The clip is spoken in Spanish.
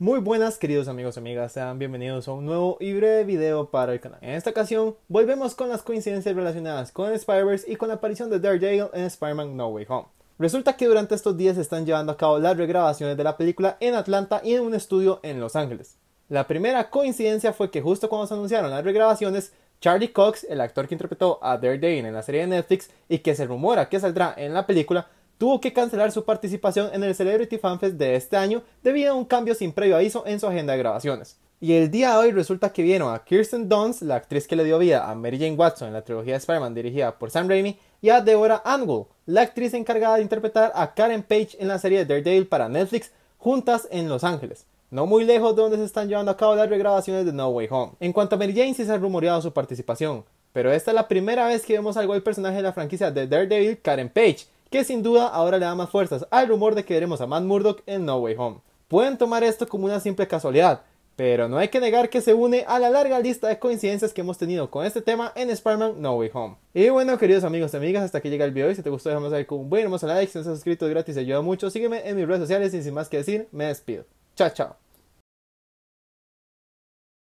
Muy buenas queridos amigos y amigas, sean bienvenidos a un nuevo y breve video para el canal. En esta ocasión volvemos con las coincidencias relacionadas con Spider-Verse y con la aparición de Daredevil en Spider-Man No Way Home. Resulta que durante estos días se están llevando a cabo las regrabaciones de la película en Atlanta y en un estudio en Los Ángeles. La primera coincidencia fue que justo cuando se anunciaron las regrabaciones, Charlie Cox, el actor que interpretó a Daredevil en la serie de Netflix y que se rumora que saldrá en la película, tuvo que cancelar su participación en el Celebrity Fan Fest de este año debido a un cambio sin previo aviso en su agenda de grabaciones. Y el día de hoy resulta que vieron a Kirsten Dunst, la actriz que le dio vida a Mary Jane Watson en la trilogía de Spider-Man dirigida por Sam Raimi, y a Deborah Angle, la actriz encargada de interpretar a Karen Page en la serie Daredevil para Netflix, juntas en Los Ángeles no muy lejos de donde se están llevando a cabo las regrabaciones de No Way Home. En cuanto a Mary Jane, sí se ha rumoreado su participación, pero esta es la primera vez que vemos algo del personaje de la franquicia de Daredevil, Karen Page, que sin duda ahora le da más fuerzas al rumor de que veremos a Matt Murdock en No Way Home. Pueden tomar esto como una simple casualidad, pero no hay que negar que se une a la larga lista de coincidencias que hemos tenido con este tema en Spider-Man No Way Home. Y bueno, queridos amigos y amigas, hasta aquí llega el video. Si te gustó, déjame saber con un buen hermoso like. Si no estás suscrito, gratis, ayuda mucho. Sígueme en mis redes sociales y sin más que decir, me despido. Chao, chao.